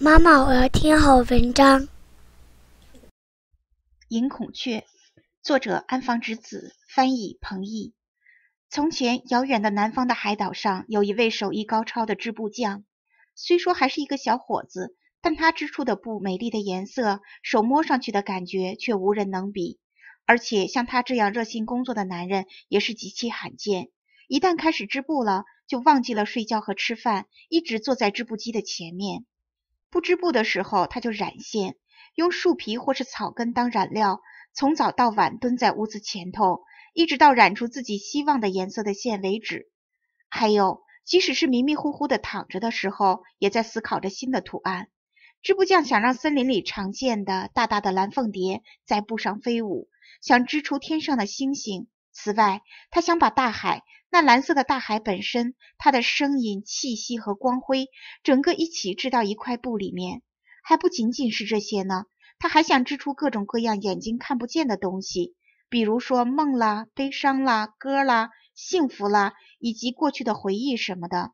妈妈，我要听好文章。《银孔雀》，作者安房直子，翻译彭懿。从前，遥远的南方的海岛上，有一位手艺高超的织布匠。虽说还是一个小伙子，但他织出的布，美丽的颜色，手摸上去的感觉，却无人能比。而且，像他这样热心工作的男人，也是极其罕见。一旦开始织布了，就忘记了睡觉和吃饭，一直坐在织布机的前面。不织布的时候，他就染线，用树皮或是草根当染料，从早到晚蹲在屋子前头，一直到染出自己希望的颜色的线为止。还有，即使是迷迷糊糊地躺着的时候，也在思考着新的图案。织布匠想让森林里常见的大大的蓝凤蝶在布上飞舞，想织出天上的星星。此外，他想把大海。那蓝色的大海本身，它的声音、气息和光辉，整个一起织到一块布里面，还不仅仅是这些呢。他还想织出各种各样眼睛看不见的东西，比如说梦啦、悲伤啦、歌啦、幸福啦，以及过去的回忆什么的。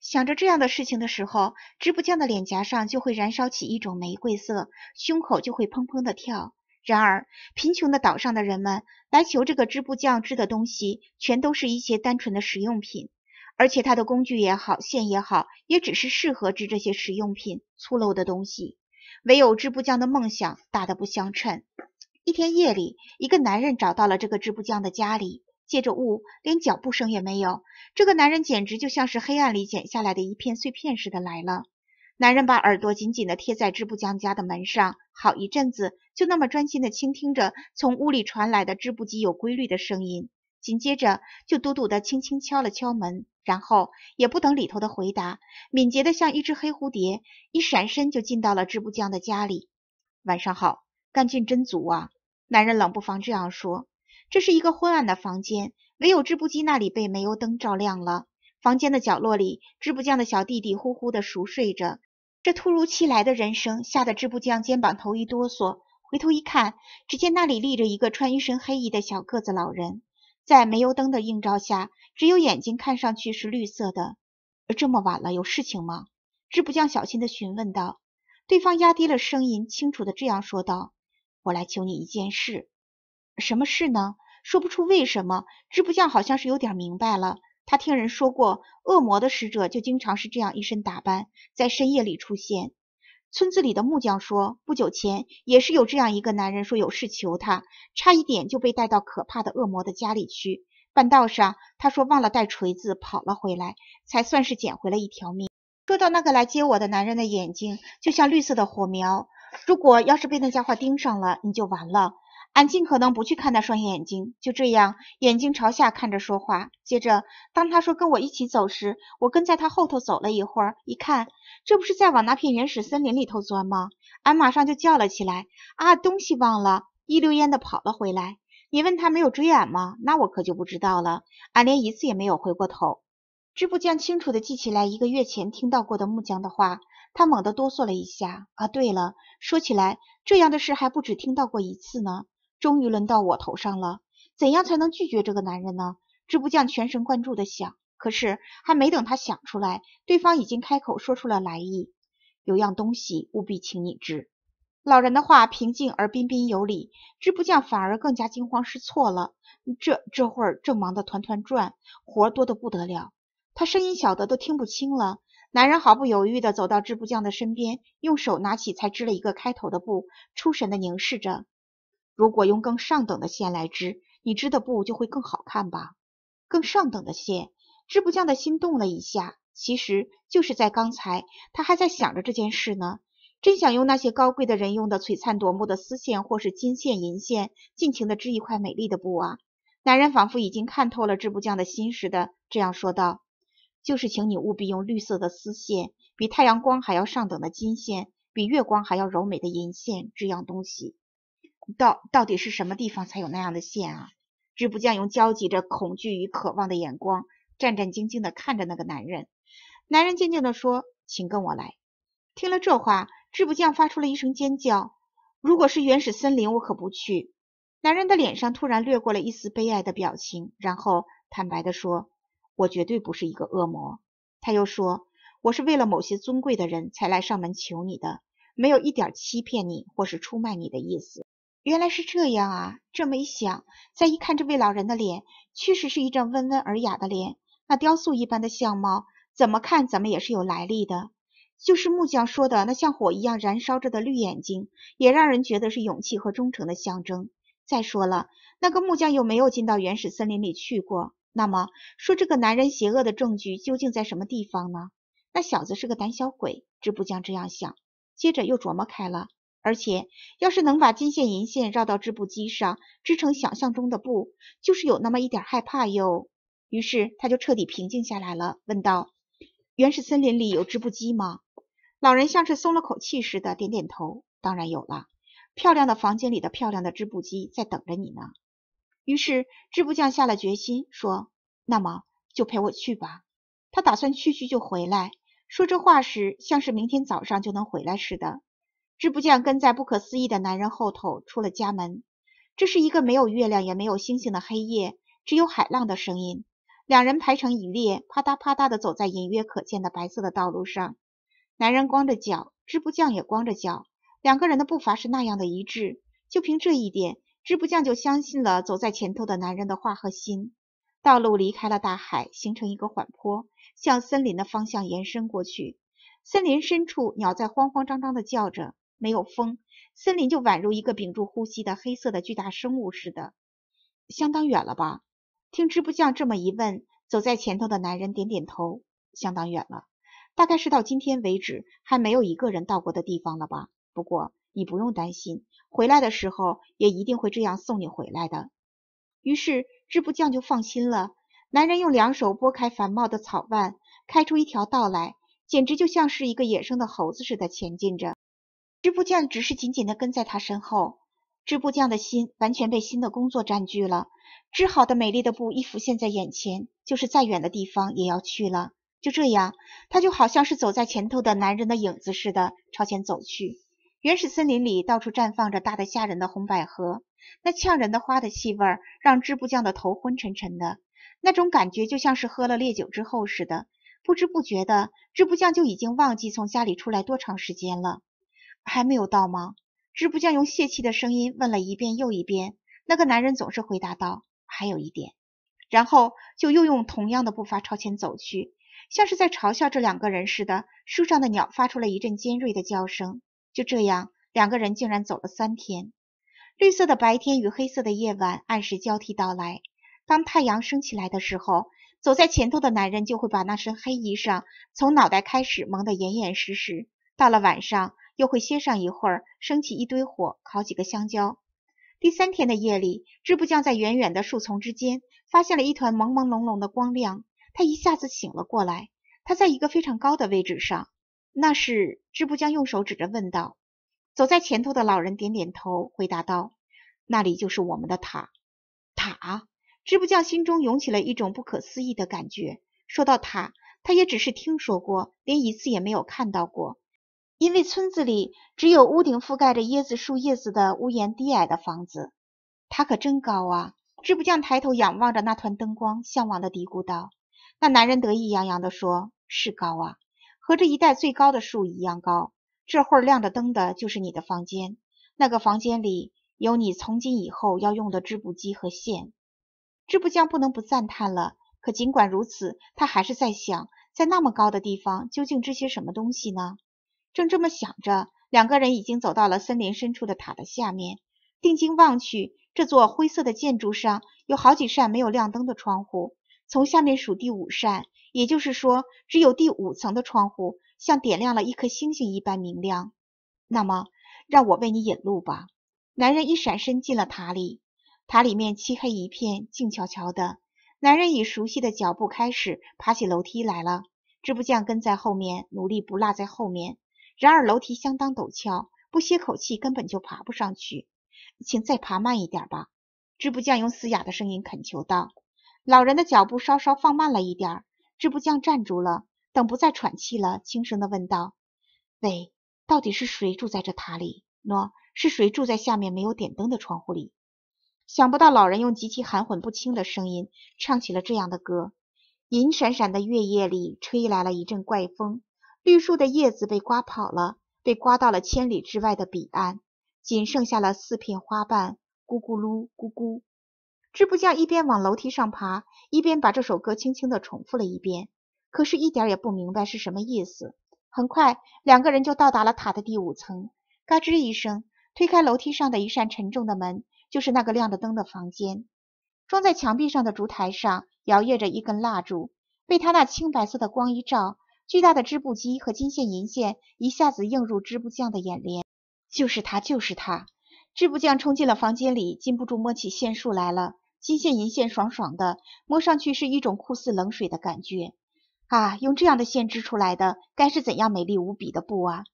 想着这样的事情的时候，织布匠的脸颊上就会燃烧起一种玫瑰色，胸口就会砰砰地跳。然而，贫穷的岛上的人们来求这个织布匠织的东西，全都是一些单纯的实用品。而且他的工具也好，线也好，也只是适合织这些实用品、粗陋的东西。唯有织布匠的梦想大得不相称。一天夜里，一个男人找到了这个织布匠的家里，借着雾，连脚步声也没有。这个男人简直就像是黑暗里剪下来的一片碎片似的来了。男人把耳朵紧紧地贴在织布匠家的门上，好一阵子就那么专心地倾听着从屋里传来的织布机有规律的声音。紧接着就嘟嘟地轻轻敲了敲门，然后也不等里头的回答，敏捷地像一只黑蝴蝶，一闪身就进到了织布匠的家里。晚上好，干劲真足啊！男人冷不防这样说。这是一个昏暗的房间，唯有织布机那里被煤油灯照亮了。房间的角落里，织布匠的小弟弟呼呼地熟睡着。这突如其来的人声吓得织布匠肩膀头一哆嗦，回头一看，只见那里立着一个穿一身黑衣的小个子老人，在煤油灯的映照下，只有眼睛看上去是绿色的。这么晚了，有事情吗？织布匠小心的询问道。对方压低了声音，清楚的这样说道：“我来求你一件事，什么事呢？说不出为什么。”织布匠好像是有点明白了。他听人说过，恶魔的使者就经常是这样一身打扮，在深夜里出现。村子里的木匠说，不久前也是有这样一个男人说有事求他，差一点就被带到可怕的恶魔的家里去。半道上，他说忘了带锤子，跑了回来，才算是捡回了一条命。说到那个来接我的男人的眼睛，就像绿色的火苗。如果要是被那家伙盯上了，你就完了。俺尽可能不去看那双眼睛，就这样眼睛朝下看着说话。接着，当他说跟我一起走时，我跟在他后头走了一会儿，一看这不是在往那片原始森林里头钻吗？俺马上就叫了起来：“啊，东西忘了！”一溜烟的跑了回来。你问他没有追俺吗？那我可就不知道了。俺连一次也没有回过头。织布匠清楚的记起来一个月前听到过的木匠的话，他猛地哆嗦了一下。啊，对了，说起来这样的事还不止听到过一次呢。终于轮到我头上了，怎样才能拒绝这个男人呢？织布匠全神贯注地想，可是还没等他想出来，对方已经开口说出了来意：有样东西务必请你织。老人的话平静而彬彬有礼，织布匠反而更加惊慌失措了。这这会儿正忙得团团转，活多得不得了，他声音小得都听不清了。男人毫不犹豫地走到织布匠的身边，用手拿起才织了一个开头的布，出神地凝视着。如果用更上等的线来织，你织的布就会更好看吧？更上等的线，织布匠的心动了一下。其实就是在刚才，他还在想着这件事呢。真想用那些高贵的人用的璀璨夺目的丝线，或是金线、银线，尽情地织一块美丽的布啊！男人仿佛已经看透了织布匠的心似的，这样说道：“就是请你务必用绿色的丝线，比太阳光还要上等的金线，比月光还要柔美的银线，织样东西。”到到底是什么地方才有那样的线啊？织布匠用焦急着、恐惧与渴望的眼光，战战兢兢地看着那个男人。男人静静地说：“请跟我来。”听了这话，织布匠发出了一声尖叫。如果是原始森林，我可不去。男人的脸上突然掠过了一丝悲哀的表情，然后坦白地说：“我绝对不是一个恶魔。”他又说：“我是为了某些尊贵的人才来上门求你的，没有一点欺骗你或是出卖你的意思。”原来是这样啊！这么一想，再一看这位老人的脸，确实是一张温文尔雅的脸，那雕塑一般的相貌，怎么看怎么也是有来历的。就是木匠说的那像火一样燃烧着的绿眼睛，也让人觉得是勇气和忠诚的象征。再说了，那个木匠又没有进到原始森林里去过？那么，说这个男人邪恶的证据究竟在什么地方呢？那小子是个胆小鬼，织布匠这样想，接着又琢磨开了。而且，要是能把金线银线绕到织布机上，织成想象中的布，就是有那么一点害怕哟。于是他就彻底平静下来了，问道：“原始森林里有织布机吗？”老人像是松了口气似的，点点头：“当然有了，漂亮的房间里的漂亮的织布机在等着你呢。”于是织布匠下了决心，说：“那么就陪我去吧。”他打算去去就回来，说这话时像是明天早上就能回来似的。织布匠跟在不可思议的男人后头出了家门。这是一个没有月亮也没有星星的黑夜，只有海浪的声音。两人排成一列，啪嗒啪嗒的走在隐约可见的白色的道路上。男人光着脚，织布匠也光着脚。两个人的步伐是那样的一致，就凭这一点，织布匠就相信了走在前头的男人的话和心。道路离开了大海，形成一个缓坡，向森林的方向延伸过去。森林深处，鸟在慌慌张张的叫着。没有风，森林就宛如一个屏住呼吸的黑色的巨大生物似的。相当远了吧？听织布匠这么一问，走在前头的男人点点头。相当远了，大概是到今天为止还没有一个人到过的地方了吧？不过你不用担心，回来的时候也一定会这样送你回来的。于是织布匠就放心了。男人用两手拨开繁茂的草蔓，开出一条道来，简直就像是一个野生的猴子似的前进着。织布匠只是紧紧地跟在他身后，织布匠的心完全被新的工作占据了。织好的美丽的布一浮现在眼前，就是再远的地方也要去了。就这样，他就好像是走在前头的男人的影子似的，朝前走去。原始森林里到处绽放着大的吓人的红百合，那呛人的花的气味让织布匠的头昏沉沉的，那种感觉就像是喝了烈酒之后似的。不知不觉的，织布匠就已经忘记从家里出来多长时间了。还没有到吗？织布匠用泄气的声音问了一遍又一遍。那个男人总是回答道：“还有一点。”然后就又用同样的步伐朝前走去，像是在嘲笑这两个人似的。树上的鸟发出了一阵尖锐的叫声。就这样，两个人竟然走了三天。绿色的白天与黑色的夜晚按时交替到来。当太阳升起来的时候，走在前头的男人就会把那身黑衣裳从脑袋开始蒙得严严实实。到了晚上。又会歇上一会儿，升起一堆火，烤几个香蕉。第三天的夜里，织布匠在远远的树丛之间发现了一团朦朦胧胧的光亮，他一下子醒了过来。他在一个非常高的位置上，那是织布匠用手指着问道：“走在前头的老人点点头，回答道：‘那里就是我们的塔。’塔。”织布匠心中涌起了一种不可思议的感觉。说到塔，他也只是听说过，连一次也没有看到过。因为村子里只有屋顶覆盖着椰子树叶子的屋檐低矮的房子，它可真高啊！织布匠抬头仰望着那团灯光，向往的嘀咕道：“那男人得意洋洋地说：是高啊，和这一带最高的树一样高。这会儿亮着灯的就是你的房间，那个房间里有你从今以后要用的织布机和线。”织布匠不能不赞叹了，可尽管如此，他还是在想，在那么高的地方究竟织些什么东西呢？正这么想着，两个人已经走到了森林深处的塔的下面。定睛望去，这座灰色的建筑上有好几扇没有亮灯的窗户，从下面数第五扇，也就是说，只有第五层的窗户像点亮了一颗星星一般明亮。那么，让我为你引路吧。男人一闪身进了塔里，塔里面漆黑一片，静悄悄的。男人以熟悉的脚步开始爬起楼梯来了，织布匠跟在后面，努力不落在后面。然而楼梯相当陡峭，不歇口气根本就爬不上去。请再爬慢一点吧。”织布匠用嘶哑的声音恳求道。老人的脚步稍稍放慢了一点，织布匠站住了，等不再喘气了，轻声地问道：“喂，到底是谁住在这塔里？喏，是谁住在下面没有点灯的窗户里？”想不到老人用极其含混不清的声音唱起了这样的歌。银闪闪的月夜里，吹来了一阵怪风。绿树的叶子被刮跑了，被刮到了千里之外的彼岸，仅剩下了四片花瓣。咕咕噜，咕咕。织布匠一边往楼梯上爬，一边把这首歌轻轻的重复了一遍，可是一点儿也不明白是什么意思。很快，两个人就到达了塔的第五层。嘎吱一声，推开楼梯上的一扇沉重的门，就是那个亮着灯的房间。装在墙壁上的烛台上摇曳着一根蜡烛，被他那青白色的光一照。巨大的织布机和金线银线一下子映入织布匠的眼帘，就是他，就是他！织布匠冲进了房间里，禁不住摸起线束来了。金线银线爽爽的，摸上去是一种酷似冷水的感觉啊！用这样的线织出来的，该是怎样美丽无比的布啊？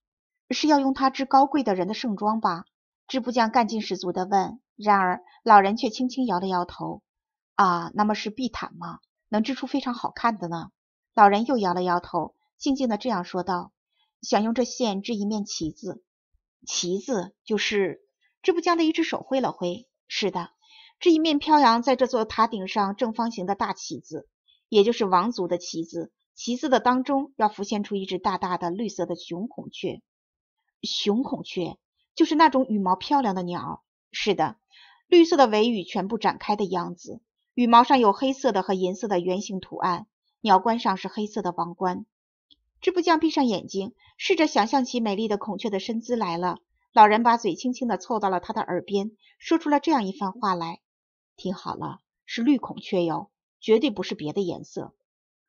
是要用它织高贵的人的盛装吧？织布匠干劲十足地问。然而老人却轻轻摇了摇头。啊，那么是地毯吗？能织出非常好看的呢？老人又摇了摇头。静静的这样说道：“想用这线织一面旗子，旗子就是织布匠的一只手挥了挥。是的，这一面飘扬在这座塔顶上正方形的大旗子，也就是王族的旗子。旗子的当中要浮现出一只大大的绿色的雄孔雀。雄孔雀就是那种羽毛漂亮的鸟。是的，绿色的尾羽全部展开的样子，羽毛上有黑色的和银色的圆形图案，鸟冠上是黑色的王冠。”织布匠闭上眼睛，试着想象起美丽的孔雀的身姿来了。老人把嘴轻轻地凑到了他的耳边，说出了这样一番话来：“听好了，是绿孔雀哟，绝对不是别的颜色。”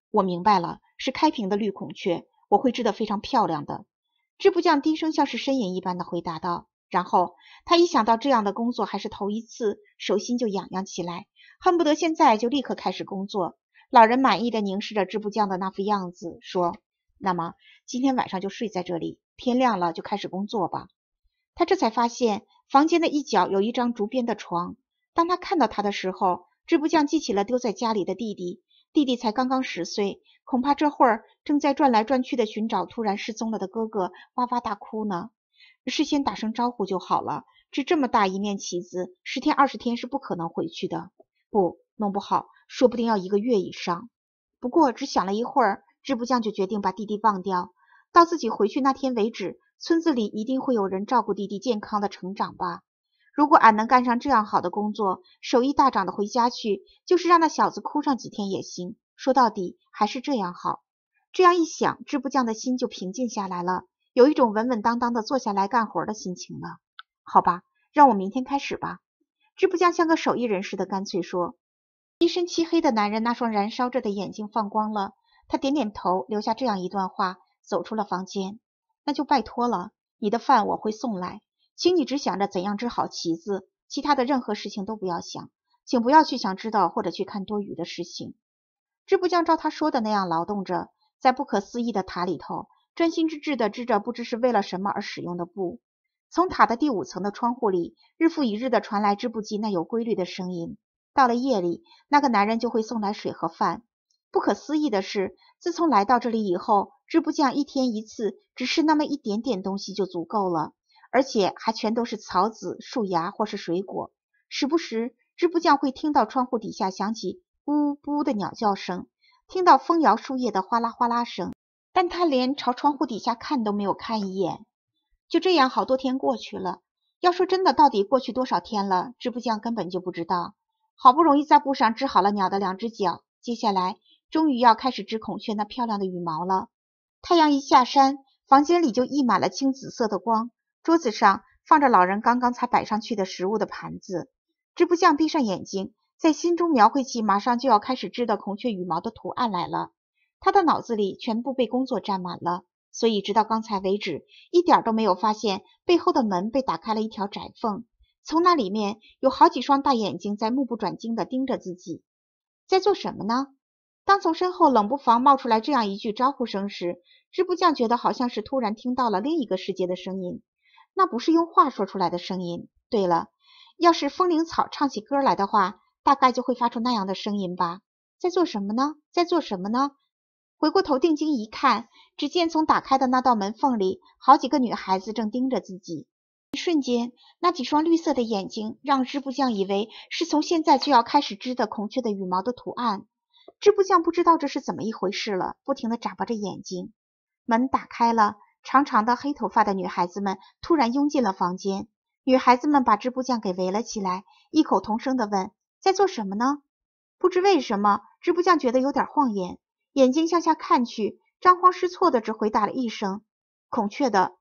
我明白了，是开屏的绿孔雀，我会织得非常漂亮的。”织布匠低声，像是呻吟一般的回答道。然后他一想到这样的工作还是头一次，手心就痒痒起来，恨不得现在就立刻开始工作。老人满意的凝视着织布匠的那副样子，说。那么今天晚上就睡在这里，天亮了就开始工作吧。他这才发现房间的一角有一张竹编的床。当他看到他的时候，织布匠记起了丢在家里的弟弟，弟弟才刚刚十岁，恐怕这会儿正在转来转去的寻找突然失踪了的哥哥，哇哇大哭呢。事先打声招呼就好了。织这么大一面旗子，十天二十天是不可能回去的，不弄不好，说不定要一个月以上。不过只想了一会儿。织布匠就决定把弟弟忘掉，到自己回去那天为止，村子里一定会有人照顾弟弟健康的成长吧。如果俺能干上这样好的工作，手艺大涨的回家去，就是让那小子哭上几天也行。说到底还是这样好。这样一想，织布匠的心就平静下来了，有一种稳稳当当的坐下来干活的心情了。好吧，让我明天开始吧。织布匠像个手艺人似的干脆说：“一身漆黑的男人，那双燃烧着的眼睛放光了。”他点点头，留下这样一段话，走出了房间。那就拜托了，你的饭我会送来。请你只想着怎样织好旗子，其他的任何事情都不要想。请不要去想知道或者去看多余的事情。织布匠照他说的那样劳动着，在不可思议的塔里头，专心致志地织着不知是为了什么而使用的布。从塔的第五层的窗户里，日复一日地传来织布机那有规律的声音。到了夜里，那个男人就会送来水和饭。不可思议的是，自从来到这里以后，织布匠一天一次，只吃那么一点点东西就足够了，而且还全都是草籽、树芽或是水果。时不时，织布匠会听到窗户底下响起“呜呜的鸟叫声，听到风摇树叶的哗啦哗啦声，但他连朝窗户底下看都没有看一眼。就这样，好多天过去了。要说真的，到底过去多少天了，织布匠根本就不知道。好不容易在布上织好了鸟的两只脚，接下来。终于要开始织孔雀那漂亮的羽毛了。太阳一下山，房间里就溢满了青紫色的光。桌子上放着老人刚刚才摆上去的食物的盘子。织布匠闭上眼睛，在心中描绘起马上就要开始织的孔雀羽毛的图案来了。他的脑子里全部被工作占满了，所以直到刚才为止，一点都没有发现背后的门被打开了一条窄缝。从那里面有好几双大眼睛在目不转睛地盯着自己，在做什么呢？当从身后冷不防冒出来这样一句招呼声时，织布匠觉得好像是突然听到了另一个世界的声音。那不是用话说出来的声音。对了，要是风铃草唱起歌来的话，大概就会发出那样的声音吧？在做什么呢？在做什么呢？回过头定睛一看，只见从打开的那道门缝里，好几个女孩子正盯着自己。一瞬间，那几双绿色的眼睛让织布匠以为是从现在就要开始织的孔雀的羽毛的图案。织布匠不知道这是怎么一回事了，不停的眨巴着眼睛。门打开了，长长的黑头发的女孩子们突然拥进了房间。女孩子们把织布匠给围了起来，异口同声的问：“在做什么呢？”不知为什么，织布匠觉得有点晃眼，眼睛向下看去，张慌失措的只回答了一声：“孔雀的。”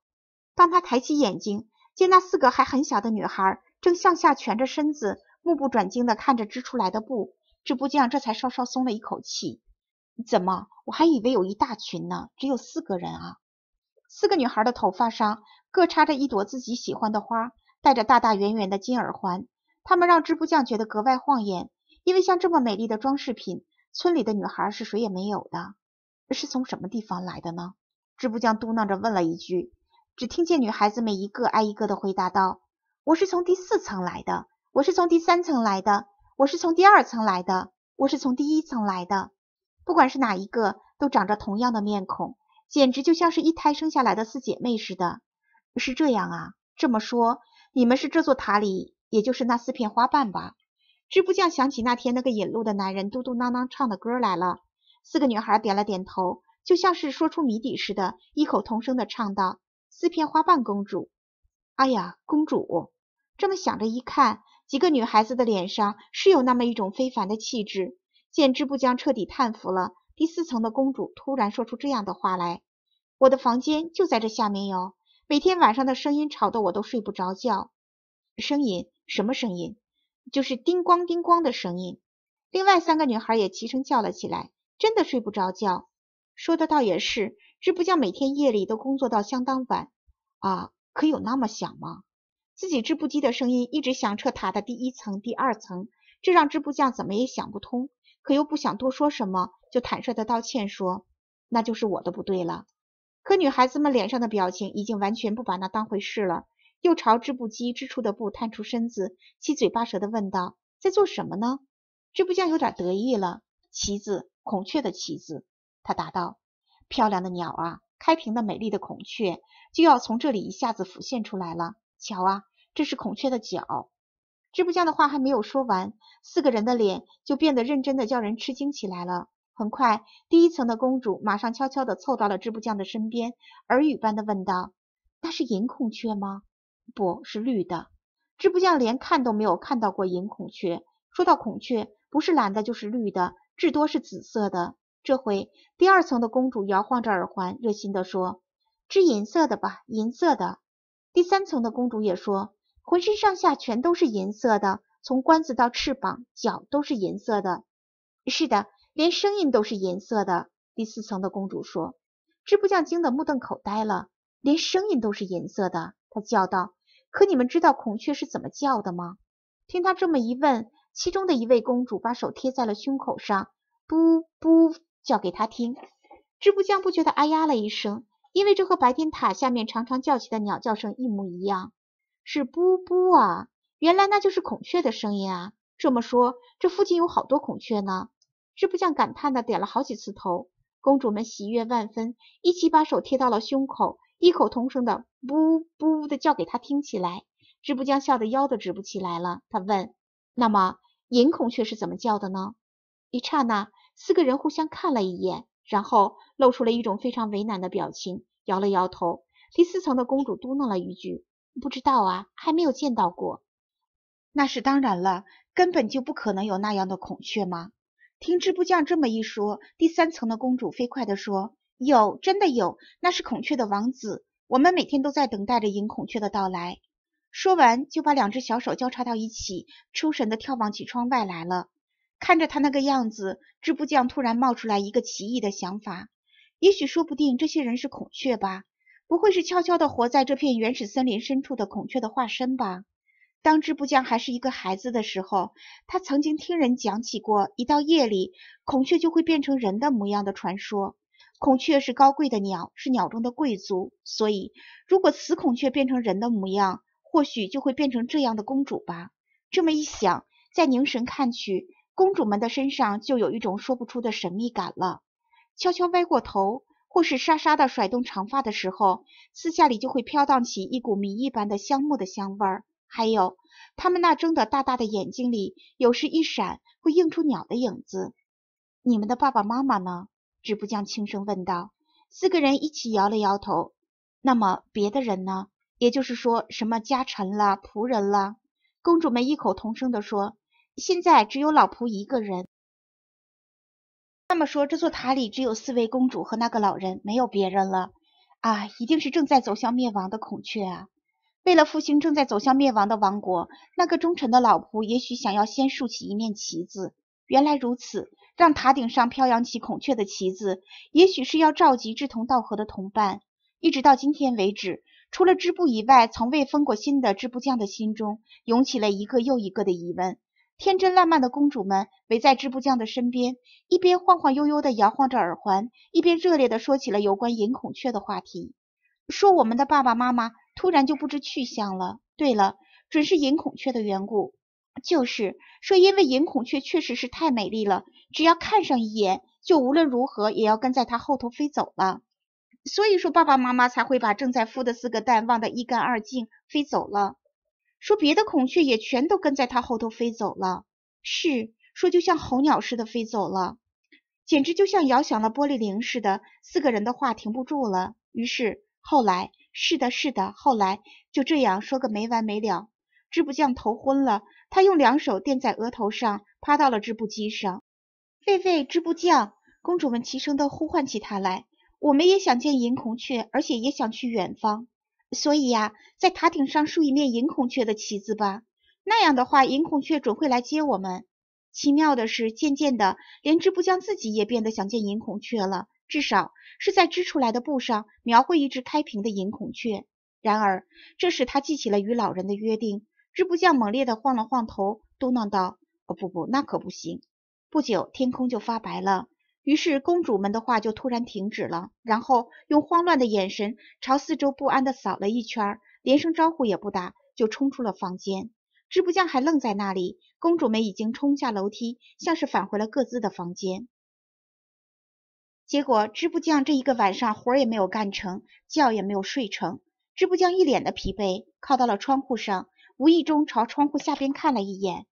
当他抬起眼睛，见那四个还很小的女孩正向下蜷着身子，目不转睛的看着织出来的布。织布匠这才稍稍松了一口气。怎么？我还以为有一大群呢，只有四个人啊！四个女孩的头发上各插着一朵自己喜欢的花，戴着大大圆圆的金耳环，她们让织布匠觉得格外晃眼。因为像这么美丽的装饰品，村里的女孩是谁也没有的。是从什么地方来的呢？织布匠嘟囔着问了一句。只听见女孩子们一个挨一个的回答道：“我是从第四层来的。”“我是从第三层来的。”我是从第二层来的，我是从第一层来的，不管是哪一个，都长着同样的面孔，简直就像是一胎生下来的四姐妹似的。是这样啊？这么说，你们是这座塔里，也就是那四片花瓣吧？织布匠想起那天那个引路的男人嘟嘟囔囔唱的歌来了。四个女孩点了点头，就像是说出谜底似的，异口同声的唱道：“四片花瓣公主，哎呀，公主！”这么想着，一看。几个女孩子的脸上是有那么一种非凡的气质，见织布匠彻底叹服了。第四层的公主突然说出这样的话来：“我的房间就在这下面哟，每天晚上的声音吵得我都睡不着觉。”“声音？什么声音？就是叮咣叮咣的声音。”另外三个女孩也齐声叫了起来：“真的睡不着觉。”说的倒也是，织布匠每天夜里都工作到相当晚。啊，可有那么响吗？自己织布机的声音一直响彻塔的第一层、第二层，这让织布匠怎么也想不通，可又不想多说什么，就坦率地道歉说：“那就是我的不对了。”可女孩子们脸上的表情已经完全不把那当回事了，又朝织布机织出的布探出身子，七嘴八舌地问道：“在做什么呢？”织布匠有点得意了：“旗子，孔雀的旗子。”他答道：“漂亮的鸟啊，开屏的美丽的孔雀就要从这里一下子浮现出来了，瞧啊！”这是孔雀的脚。织布匠的话还没有说完，四个人的脸就变得认真的叫人吃惊起来了。很快，第一层的公主马上悄悄地凑到了织布匠的身边，耳语般的问道：“那是银孔雀吗？”“不是绿的。”织布匠连看都没有看到过银孔雀。说到孔雀，不是蓝的，就是绿的，至多是紫色的。这回，第二层的公主摇晃着耳环，热心地说：“织银色的吧，银色的。”第三层的公主也说。浑身上下全都是银色的，从冠子到翅膀、脚都是银色的。是的，连声音都是银色的。第四层的公主说。织布匠惊得目瞪口呆了，连声音都是银色的，他叫道：“可你们知道孔雀是怎么叫的吗？”听他这么一问，其中的一位公主把手贴在了胸口上，“噗噗叫给他听。织布匠不觉得“哎呀”了一声，因为这和白天塔下面常常叫起的鸟叫声一模一样。是不不啊，原来那就是孔雀的声音啊！这么说，这附近有好多孔雀呢。织布匠感叹的点了好几次头。公主们喜悦万分，一起把手贴到了胸口，异口同声的“不不”的叫给他听起来。织布匠笑得腰都直不起来了。他问：“那么银孔雀是怎么叫的呢？”一刹那，四个人互相看了一眼，然后露出了一种非常为难的表情，摇了摇头。第四层的公主嘟囔了一句。不知道啊，还没有见到过。那是当然了，根本就不可能有那样的孔雀吗？听织布匠这么一说，第三层的公主飞快地说：“有，真的有，那是孔雀的王子。我们每天都在等待着银孔雀的到来。”说完，就把两只小手交叉到一起，出神地眺望起窗外来了。看着他那个样子，织布匠突然冒出来一个奇异的想法：也许说不定这些人是孔雀吧。不会是悄悄地活在这片原始森林深处的孔雀的化身吧？当织布匠还是一个孩子的时候，他曾经听人讲起过，一到夜里，孔雀就会变成人的模样的传说。孔雀是高贵的鸟，是鸟中的贵族，所以如果雌孔雀变成人的模样，或许就会变成这样的公主吧。这么一想，再凝神看去，公主们的身上就有一种说不出的神秘感了。悄悄歪过头。或是沙沙地甩动长发的时候，私下里就会飘荡起一股迷一般的香木的香味儿。还有，他们那睁得大大的眼睛里，有时一闪，会映出鸟的影子。你们的爸爸妈妈呢？织布匠轻声问道。四个人一起摇了摇头。那么别的人呢？也就是说，什么家臣啦、仆人啦？公主们异口同声地说：“现在只有老仆一个人。”这么说，这座塔里只有四位公主和那个老人，没有别人了啊！一定是正在走向灭亡的孔雀啊！为了复兴正在走向灭亡的王国，那个忠臣的老仆也许想要先竖起一面旗子。原来如此，让塔顶上飘扬起孔雀的旗子，也许是要召集志同道合的同伴。一直到今天为止，除了织布以外，从未封过心的织布匠的心中涌起了一个又一个的疑问。天真烂漫的公主们围在织布匠的身边，一边晃晃悠悠地摇晃着耳环，一边热烈地说起了有关银孔雀的话题。说我们的爸爸妈妈突然就不知去向了。对了，准是银孔雀的缘故。就是说，因为银孔雀确实是太美丽了，只要看上一眼，就无论如何也要跟在它后头飞走了。所以说爸爸妈妈才会把正在孵的四个蛋忘得一干二净，飞走了。说别的孔雀也全都跟在它后头飞走了，是说就像候鸟似的飞走了，简直就像摇响了玻璃铃似的。四个人的话停不住了，于是后来是的，是的，后来就这样说个没完没了。织布匠头昏了，他用两手垫在额头上，趴到了织布机上。狒狒织布匠，公主们齐声地呼唤起他来。我们也想见银孔雀，而且也想去远方。所以呀，在塔顶上竖一面银孔雀的旗子吧，那样的话，银孔雀准会来接我们。奇妙的是，渐渐的，连织布匠自己也变得想见银孔雀了，至少是在织出来的布上描绘一只开屏的银孔雀。然而，这时他记起了与老人的约定，织布匠猛烈地晃了晃头，嘟囔道：“哦，不不，那可不行。”不久，天空就发白了。于是公主们的话就突然停止了，然后用慌乱的眼神朝四周不安的扫了一圈，连声招呼也不打，就冲出了房间。织布匠还愣在那里，公主们已经冲下楼梯，像是返回了各自的房间。结果织布匠这一个晚上活也没有干成，觉也没有睡成。织布匠一脸的疲惫，靠到了窗户上，无意中朝窗户下边看了一眼，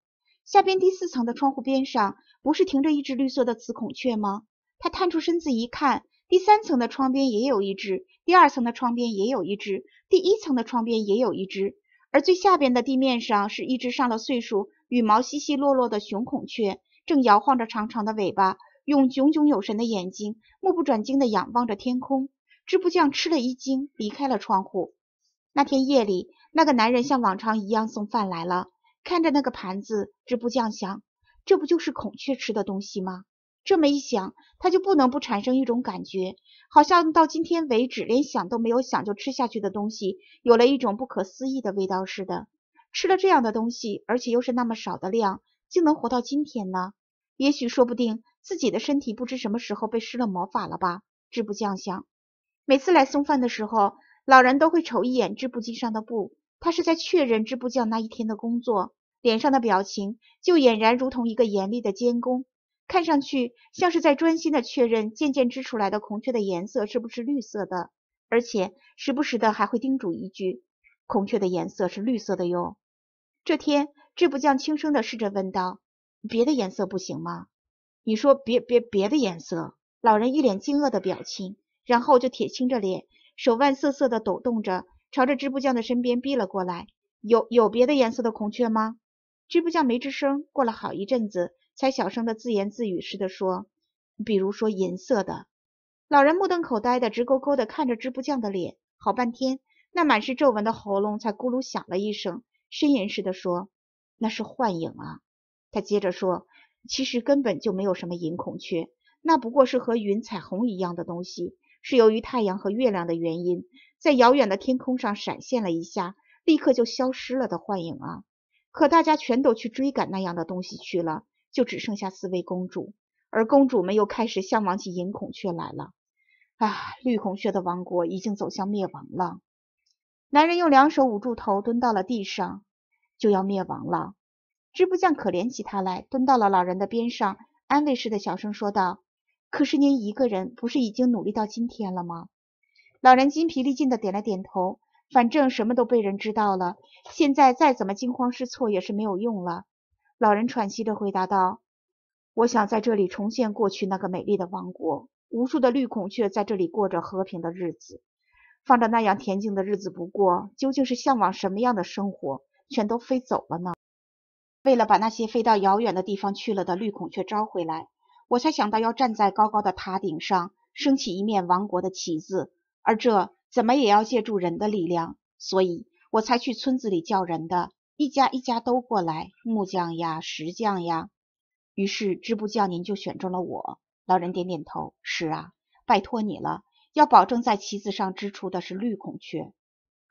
下边第四层的窗户边上。不是停着一只绿色的雌孔雀吗？他探出身子一看，第三层的窗边也有一只，第二层的窗边也有一只，第一层的窗边也有一只，而最下边的地面上是一只上了岁数、羽毛稀稀落落的雄孔雀，正摇晃着长长的尾巴，用炯炯有神的眼睛目不转睛地仰望着天空。织布匠吃了一惊，离开了窗户。那天夜里，那个男人像往常一样送饭来了，看着那个盘子，织布匠想。这不就是孔雀吃的东西吗？这么一想，他就不能不产生一种感觉，好像到今天为止，连想都没有想就吃下去的东西，有了一种不可思议的味道似的。吃了这样的东西，而且又是那么少的量，竟能活到今天呢？也许说不定自己的身体不知什么时候被施了魔法了吧？织布匠想，每次来送饭的时候，老人都会瞅一眼织布机上的布，他是在确认织布匠那一天的工作。脸上的表情就俨然如同一个严厉的监工，看上去像是在专心的确认渐渐织出来的孔雀的颜色是不是绿色的，而且时不时的还会叮嘱一句：“孔雀的颜色是绿色的哟。”这天，织布匠轻声的试着问道：“别的颜色不行吗？”“你说别别别的颜色？”老人一脸惊愕的表情，然后就铁青着脸，手腕瑟瑟的抖动着，朝着织布匠的身边逼了过来：“有有别的颜色的孔雀吗？”织布匠没吱声，过了好一阵子，才小声的自言自语似的说：“比如说银色的。”老人目瞪口呆的直勾勾的看着织布匠的脸，好半天，那满是皱纹的喉咙才咕噜响了一声，呻吟似的说：“那是幻影啊！”他接着说：“其实根本就没有什么银孔雀，那不过是和云彩虹一样的东西，是由于太阳和月亮的原因，在遥远的天空上闪现了一下，立刻就消失了的幻影啊！”可大家全都去追赶那样的东西去了，就只剩下四位公主，而公主们又开始向往起银孔雀来了。啊，绿孔雀的王国已经走向灭亡了。男人用两手捂住头，蹲到了地上，就要灭亡了。织布匠可怜起他来，蹲到了老人的边上，安慰似的小声说道：“可是您一个人不是已经努力到今天了吗？”老人筋疲力尽的点了点头。反正什么都被人知道了，现在再怎么惊慌失措也是没有用了。老人喘息着回答道：“我想在这里重现过去那个美丽的王国，无数的绿孔雀在这里过着和平的日子，放着那样恬静的日子。不过，究竟是向往什么样的生活，全都飞走了呢？为了把那些飞到遥远的地方去了的绿孔雀招回来，我才想到要站在高高的塔顶上，升起一面王国的旗子，而这……”怎么也要借助人的力量，所以我才去村子里叫人的一家一家都过来，木匠呀、石匠呀。于是织布匠您就选中了我。老人点点头：“是啊，拜托你了，要保证在旗子上织出的是绿孔雀。”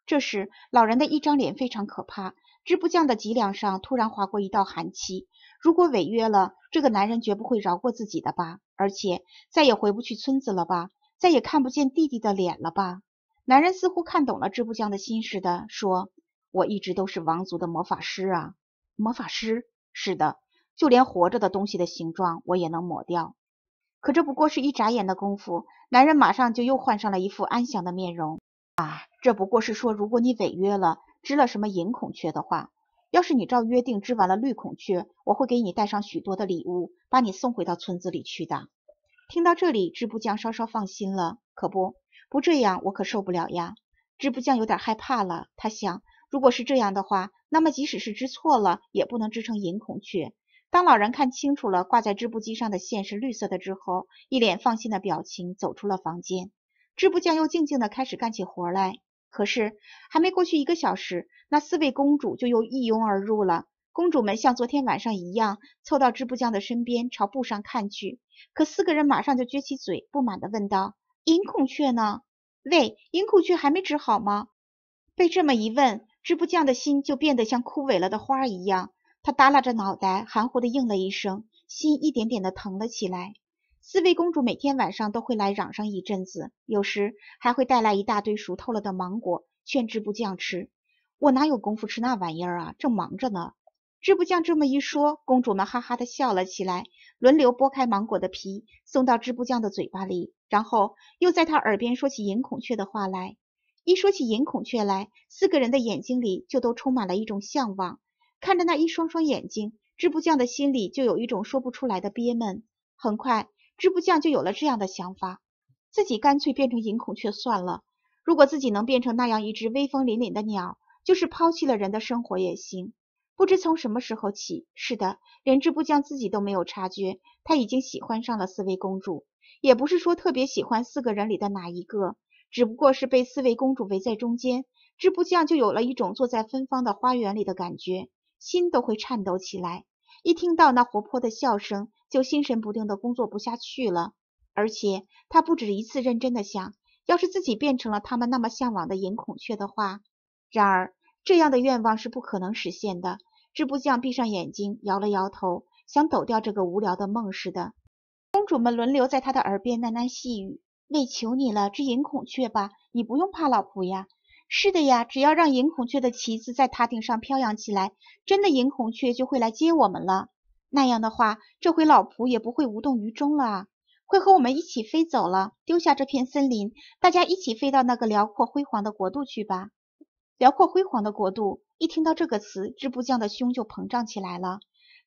这时，老人的一张脸非常可怕，织布匠的脊梁上突然划过一道寒气。如果违约了，这个男人绝不会饶过自己的吧？而且再也回不去村子了吧？再也看不见弟弟的脸了吧？男人似乎看懂了织布匠的心似的，说：“我一直都是王族的魔法师啊，魔法师，是的，就连活着的东西的形状我也能抹掉。可这不过是一眨眼的功夫，男人马上就又换上了一副安详的面容。啊，这不过是说，如果你违约了，织了什么银孔雀的话，要是你照约定织完了绿孔雀，我会给你带上许多的礼物，把你送回到村子里去的。听到这里，织布匠稍稍放心了，可不。”不这样，我可受不了呀！织布匠有点害怕了，他想，如果是这样的话，那么即使是织错了，也不能织成银孔雀。当老人看清楚了挂在织布机上的线是绿色的之后，一脸放心的表情走出了房间。织布匠又静静地开始干起活来。可是还没过去一个小时，那四位公主就又一拥而入了。公主们像昨天晚上一样，凑到织布匠的身边，朝布上看去。可四个人马上就撅起嘴，不满地问道。银孔雀呢？喂，银孔雀还没治好吗？被这么一问，织布匠的心就变得像枯萎了的花一样。他耷拉着脑袋，含糊的应了一声，心一点点的疼了起来。四位公主每天晚上都会来嚷上一阵子，有时还会带来一大堆熟透了的芒果，劝织布匠吃。我哪有功夫吃那玩意儿啊？正忙着呢。织布匠这么一说，公主们哈哈的笑了起来，轮流剥开芒果的皮，送到织布匠的嘴巴里。然后又在他耳边说起银孔雀的话来，一说起银孔雀来，四个人的眼睛里就都充满了一种向往。看着那一双双眼睛，织布匠的心里就有一种说不出来的憋闷。很快，织布匠就有了这样的想法：自己干脆变成银孔雀算了。如果自己能变成那样一只威风凛凛的鸟，就是抛弃了人的生活也行。不知从什么时候起，是的，连织布匠自己都没有察觉，他已经喜欢上了四位公主。也不是说特别喜欢四个人里的哪一个，只不过是被四位公主围在中间，织布匠就有了一种坐在芬芳的花园里的感觉，心都会颤抖起来。一听到那活泼的笑声，就心神不定的工作不下去了。而且他不止一次认真的想，要是自己变成了他们那么向往的银孔雀的话，然而。这样的愿望是不可能实现的。织布匠闭上眼睛，摇了摇头，想抖掉这个无聊的梦似的。公主们轮流在他的耳边喃喃细语：“喂，求你了，织银孔雀吧！你不用怕老仆呀。是的呀，只要让银孔雀的旗子在塔顶上飘扬起来，真的银孔雀就会来接我们了。那样的话，这回老仆也不会无动于衷了啊，会和我们一起飞走了，丢下这片森林，大家一起飞到那个辽阔辉煌的国度去吧。”辽阔辉煌的国度，一听到这个词，织布匠的胸就膨胀起来了。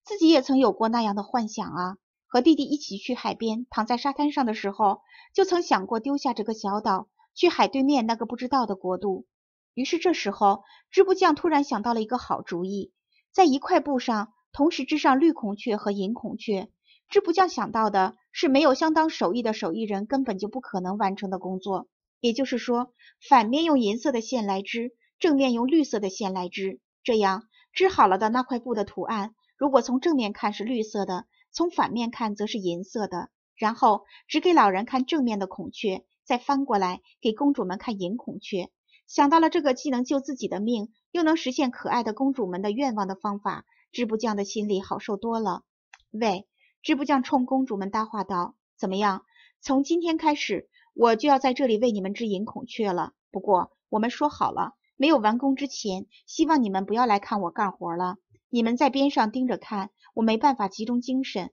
自己也曾有过那样的幻想啊，和弟弟一起去海边，躺在沙滩上的时候，就曾想过丢下这个小岛，去海对面那个不知道的国度。于是这时候，织布匠突然想到了一个好主意：在一块布上同时织上绿孔雀和银孔雀。织布匠想到的是没有相当手艺的手艺人根本就不可能完成的工作，也就是说，反面用银色的线来织。正面用绿色的线来织，这样织好了的那块布的图案，如果从正面看是绿色的，从反面看则是银色的。然后只给老人看正面的孔雀，再翻过来给公主们看银孔雀。想到了这个既能救自己的命，又能实现可爱的公主们的愿望的方法，织布匠的心里好受多了。喂，织布匠冲公主们搭话道：“怎么样？从今天开始，我就要在这里为你们织银孔雀了。不过我们说好了。”没有完工之前，希望你们不要来看我干活了。你们在边上盯着看，我没办法集中精神。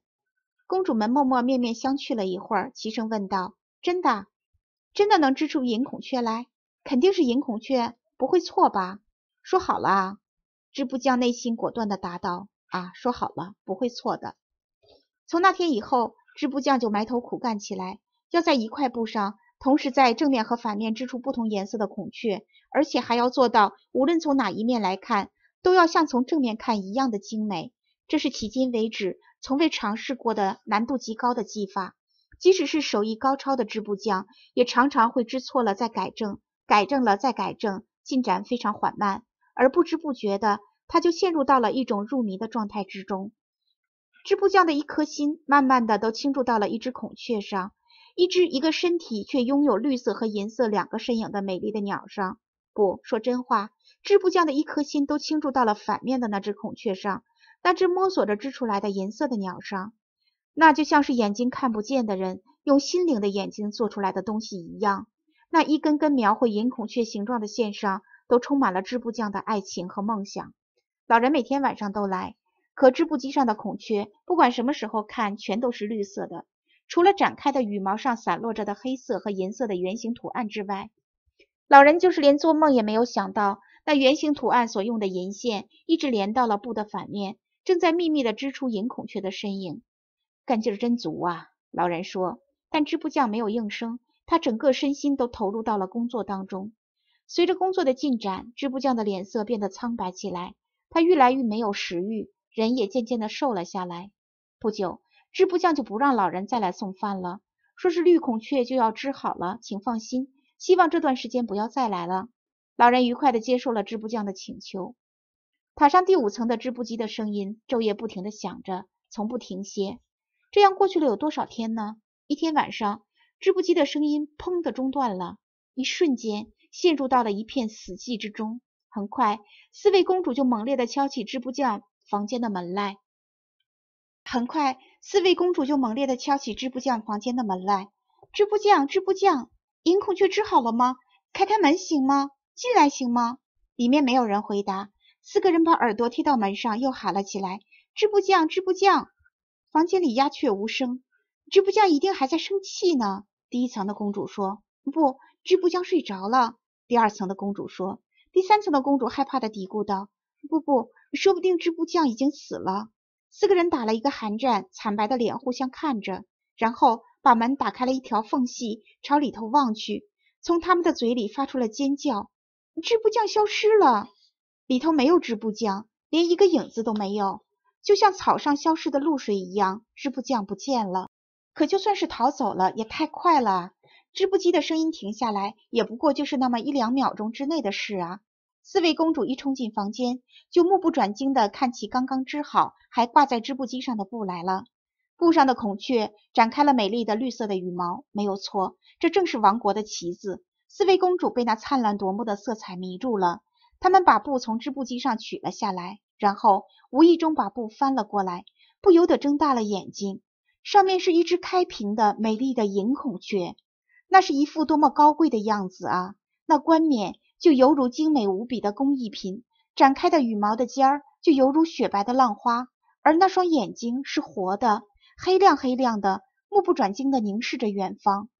公主们默默面面相觑了一会儿，齐声问道：“真的？真的能织出银孔雀来？肯定是银孔雀，不会错吧？”说好了啊！织布匠内心果断地答道：“啊，说好了，不会错的。”从那天以后，织布匠就埋头苦干起来，要在一块布上。同时，在正面和反面织出不同颜色的孔雀，而且还要做到无论从哪一面来看，都要像从正面看一样的精美。这是迄今为止从未尝试过的难度极高的技法。即使是手艺高超的织布匠，也常常会织错了再改正，改正了再改正，进展非常缓慢。而不知不觉的，他就陷入到了一种入迷的状态之中。织布匠的一颗心，慢慢的都倾注到了一只孔雀上。一只一个身体却拥有绿色和银色两个身影的美丽的鸟上，不说真话，织布匠的一颗心都倾注到了反面的那只孔雀上，那只摸索着织出来的银色的鸟上，那就像是眼睛看不见的人用心灵的眼睛做出来的东西一样。那一根根描绘银孔雀形状的线上，都充满了织布匠的爱情和梦想。老人每天晚上都来，可织布机上的孔雀，不管什么时候看，全都是绿色的。除了展开的羽毛上散落着的黑色和银色的圆形图案之外，老人就是连做梦也没有想到，那圆形图案所用的银线一直连到了布的反面，正在秘密的织出银孔雀的身影。干劲儿真足啊！老人说。但织布匠没有应声，他整个身心都投入到了工作当中。随着工作的进展，织布匠的脸色变得苍白起来，他越来越没有食欲，人也渐渐的瘦了下来。不久，织布匠就不让老人再来送饭了，说是绿孔雀就要织好了，请放心，希望这段时间不要再来了。老人愉快地接受了织布匠的请求。塔上第五层的织布机的声音昼夜不停地响着，从不停歇。这样过去了有多少天呢？一天晚上，织布机的声音砰的中断了，一瞬间陷入到了一片死寂之中。很快，四位公主就猛烈地敲起织布匠房间的门来。很快，四位公主就猛烈地敲起织布匠房间的门来。织布匠，织布匠，银孔雀织好了吗？开开门行吗？进来行吗？里面没有人回答。四个人把耳朵贴到门上，又喊了起来。织布匠，织布匠，房间里鸦雀无声。织布匠一定还在生气呢。第一层的公主说：“不，织布匠睡着了。”第二层的公主说：“第三层的公主害怕的嘀咕道：‘不，不，说不定织布匠已经死了。’”四个人打了一个寒战，惨白的脸互相看着，然后把门打开了一条缝隙，朝里头望去。从他们的嘴里发出了尖叫：“织布匠消失了，里头没有织布匠，连一个影子都没有，就像草上消失的露水一样，织布匠不见了。”可就算是逃走了，也太快了。织布机的声音停下来，也不过就是那么一两秒钟之内的事啊。四位公主一冲进房间，就目不转睛地看起刚刚织好还挂在织布机上的布来了。布上的孔雀展开了美丽的绿色的羽毛，没有错，这正是王国的旗子。四位公主被那灿烂夺目的色彩迷住了，她们把布从织布机上取了下来，然后无意中把布翻了过来，不由得睁大了眼睛。上面是一只开屏的美丽的银孔雀，那是一副多么高贵的样子啊！那冠冕。就犹如精美无比的工艺品，展开的羽毛的尖儿就犹如雪白的浪花，而那双眼睛是活的，黑亮黑亮的，目不转睛地凝视着远方。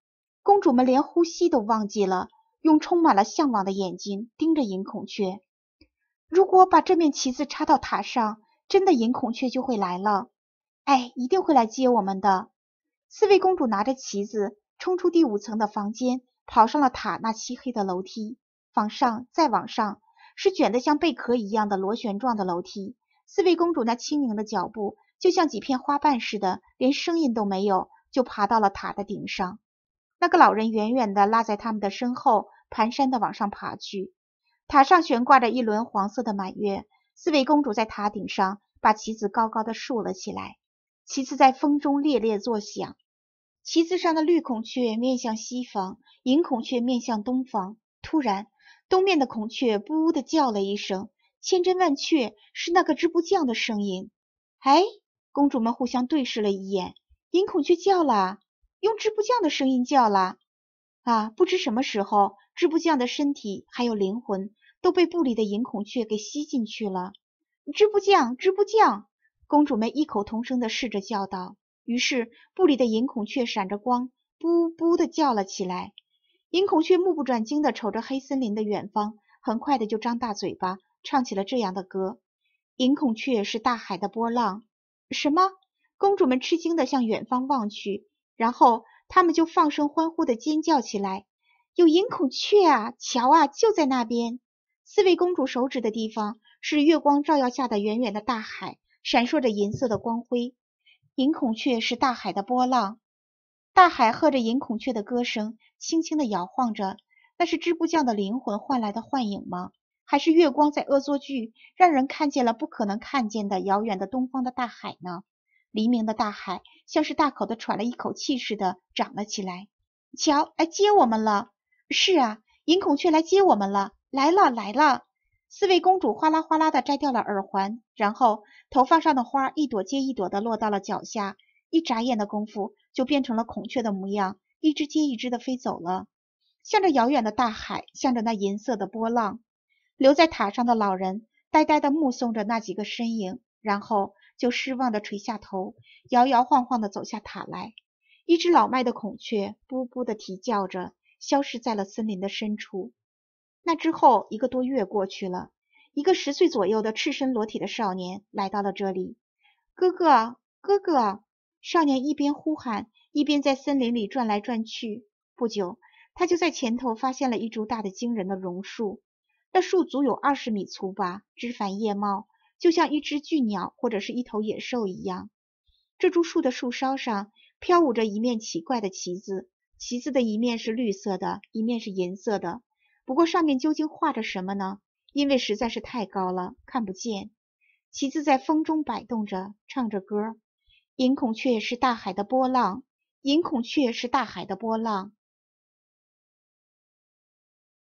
公主们连呼吸都忘记了，用充满了向往的眼睛盯着银孔雀。如果把这面旗子插到塔上，真的银孔雀就会来了，哎，一定会来接我们的。四位公主拿着旗子冲出第五层的房间，跑上了塔那漆黑的楼梯。往上，再往上，是卷的像贝壳一样的螺旋状的楼梯。四位公主那轻盈的脚步，就像几片花瓣似的，连声音都没有，就爬到了塔的顶上。那个老人远远的落在他们的身后，蹒跚的往上爬去。塔上悬挂着一轮黄色的满月。四位公主在塔顶上把旗子高高的竖了起来，旗子在风中猎猎作响。旗子上的绿孔雀面向西方，银孔雀面向东方。突然，东面的孔雀“呜呜”的叫了一声，千真万确是那个织布匠的声音。哎，公主们互相对视了一眼，银孔雀叫了，用织布匠的声音叫了。啊，不知什么时候，织布匠的身体还有灵魂都被布里的银孔雀给吸进去了。织布匠，织布匠，公主们异口同声地试着叫道。于是，布里的银孔雀闪着光“呜呜”的叫了起来。银孔雀目不转睛地瞅着黑森林的远方，很快的就张大嘴巴，唱起了这样的歌：银孔雀是大海的波浪。什么？公主们吃惊地向远方望去，然后她们就放声欢呼地尖叫起来：“有银孔雀啊！瞧啊，就在那边！”四位公主手指的地方是月光照耀下的远远的大海，闪烁着银色的光辉。银孔雀是大海的波浪。大海和着银孔雀的歌声，轻轻地摇晃着。那是织布匠的灵魂换来的幻影吗？还是月光在恶作剧，让人看见了不可能看见的遥远的东方的大海呢？黎明的大海，像是大口的喘了一口气似的，涨了起来。瞧，来接我们了！是啊，银孔雀来接我们了。来了，来了！四位公主哗啦哗啦的摘掉了耳环，然后头发上的花一朵接一朵的落到了脚下。一眨眼的功夫，就变成了孔雀的模样，一只接一只的飞走了，向着遥远的大海，向着那银色的波浪。留在塔上的老人呆呆地目送着那几个身影，然后就失望地垂下头，摇摇晃晃地走下塔来。一只老迈的孔雀“咕咕”地啼叫着，消失在了森林的深处。那之后一个多月过去了，一个十岁左右的赤身裸体的少年来到了这里。“哥哥，哥哥！”少年一边呼喊，一边在森林里转来转去。不久，他就在前头发现了一株大的惊人的榕树，那树足有二十米粗吧，枝繁叶茂，就像一只巨鸟或者是一头野兽一样。这株树的树梢上飘舞着一面奇怪的旗子，旗子的一面是绿色的，一面是银色的。不过上面究竟画着什么呢？因为实在是太高了，看不见。旗子在风中摆动着，唱着歌。银孔雀是大海的波浪，银孔雀是大海的波浪。